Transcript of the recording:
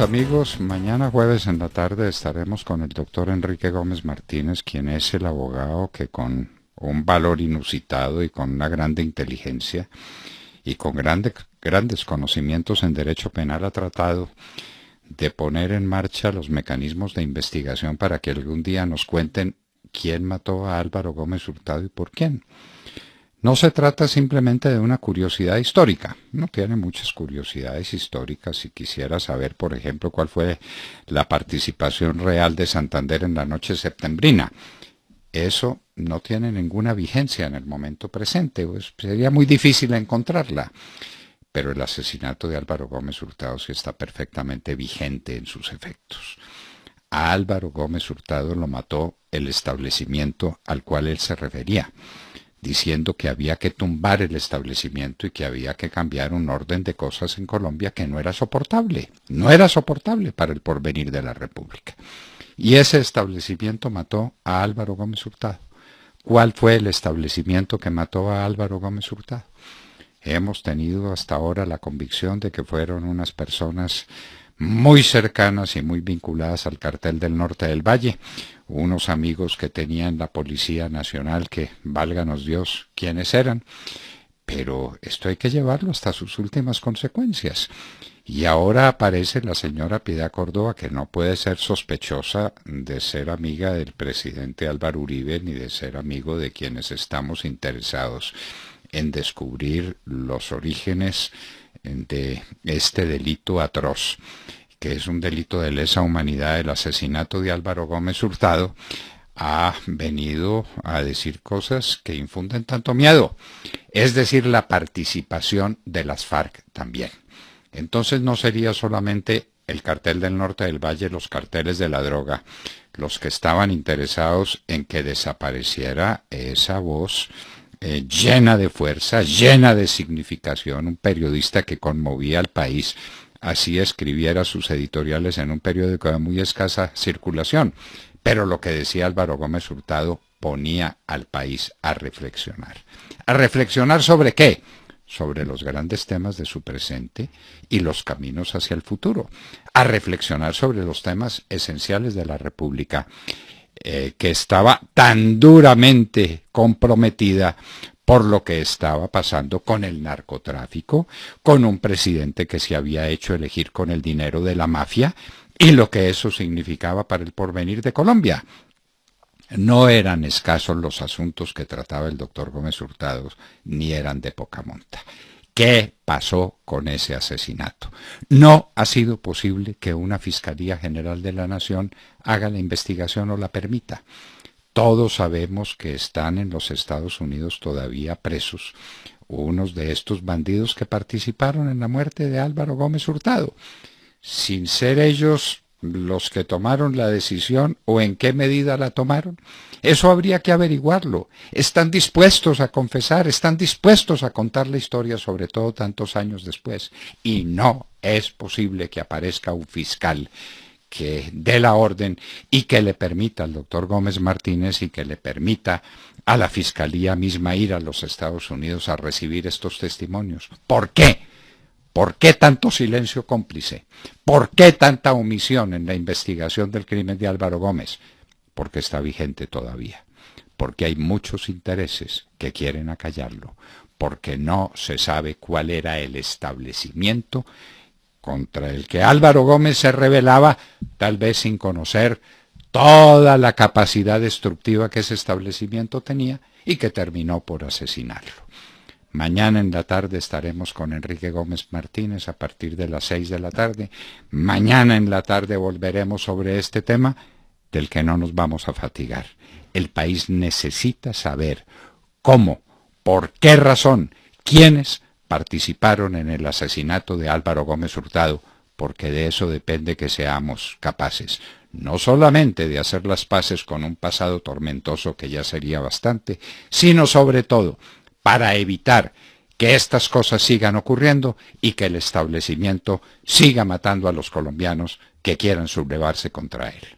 amigos, mañana jueves en la tarde estaremos con el doctor Enrique Gómez Martínez, quien es el abogado que con un valor inusitado y con una grande inteligencia y con grandes conocimientos en derecho penal ha tratado de poner en marcha los mecanismos de investigación para que algún día nos cuenten quién mató a Álvaro Gómez Hurtado y por quién. No se trata simplemente de una curiosidad histórica. No tiene muchas curiosidades históricas. Si quisiera saber, por ejemplo, cuál fue la participación real de Santander en la noche septembrina, eso no tiene ninguna vigencia en el momento presente. Pues, sería muy difícil encontrarla. Pero el asesinato de Álvaro Gómez Hurtado sí está perfectamente vigente en sus efectos. A Álvaro Gómez Hurtado lo mató el establecimiento al cual él se refería diciendo que había que tumbar el establecimiento y que había que cambiar un orden de cosas en Colombia que no era soportable, no era soportable para el porvenir de la República. Y ese establecimiento mató a Álvaro Gómez Hurtado. ¿Cuál fue el establecimiento que mató a Álvaro Gómez Hurtado? Hemos tenido hasta ahora la convicción de que fueron unas personas muy cercanas y muy vinculadas al cartel del norte del valle, unos amigos que tenían la Policía Nacional, que válganos Dios quiénes eran, pero esto hay que llevarlo hasta sus últimas consecuencias. Y ahora aparece la señora Piedad Córdoba, que no puede ser sospechosa de ser amiga del presidente Álvaro Uribe ni de ser amigo de quienes estamos interesados en descubrir los orígenes de este delito atroz que es un delito de lesa humanidad, el asesinato de Álvaro Gómez Hurtado, ha venido a decir cosas que infunden tanto miedo, es decir, la participación de las FARC también. Entonces no sería solamente el cartel del norte del valle, los carteles de la droga, los que estaban interesados en que desapareciera esa voz eh, llena de fuerza, llena de significación, un periodista que conmovía al país Así escribiera sus editoriales en un periódico de muy escasa circulación. Pero lo que decía Álvaro Gómez Hurtado ponía al país a reflexionar. ¿A reflexionar sobre qué? sobre los grandes temas de su presente y los caminos hacia el futuro, a reflexionar sobre los temas esenciales de la República, eh, que estaba tan duramente comprometida por lo que estaba pasando con el narcotráfico, con un presidente que se había hecho elegir con el dinero de la mafia y lo que eso significaba para el porvenir de Colombia. No eran escasos los asuntos que trataba el doctor Gómez Hurtado, ni eran de poca monta. ¿Qué pasó con ese asesinato? No ha sido posible que una Fiscalía General de la Nación haga la investigación o la permita. Todos sabemos que están en los Estados Unidos todavía presos unos de estos bandidos que participaron en la muerte de Álvaro Gómez Hurtado, sin ser ellos los que tomaron la decisión o en qué medida la tomaron? Eso habría que averiguarlo. ¿Están dispuestos a confesar? ¿Están dispuestos a contar la historia, sobre todo tantos años después? Y no es posible que aparezca un fiscal que dé la orden y que le permita al doctor Gómez Martínez y que le permita a la Fiscalía misma ir a los Estados Unidos a recibir estos testimonios. ¿Por qué? ¿Por qué tanto silencio cómplice? ¿Por qué tanta omisión en la investigación del crimen de Álvaro Gómez? Porque está vigente todavía, porque hay muchos intereses que quieren acallarlo, porque no se sabe cuál era el establecimiento contra el que Álvaro Gómez se rebelaba, tal vez sin conocer toda la capacidad destructiva que ese establecimiento tenía y que terminó por asesinarlo. Mañana en la tarde estaremos con Enrique Gómez Martínez a partir de las 6 de la tarde. Mañana en la tarde volveremos sobre este tema del que no nos vamos a fatigar. El país necesita saber cómo, por qué razón, quiénes participaron en el asesinato de Álvaro Gómez Hurtado, porque de eso depende que seamos capaces, no solamente de hacer las paces con un pasado tormentoso que ya sería bastante, sino sobre todo para evitar que estas cosas sigan ocurriendo y que el establecimiento siga matando a los colombianos que quieran sublevarse contra él.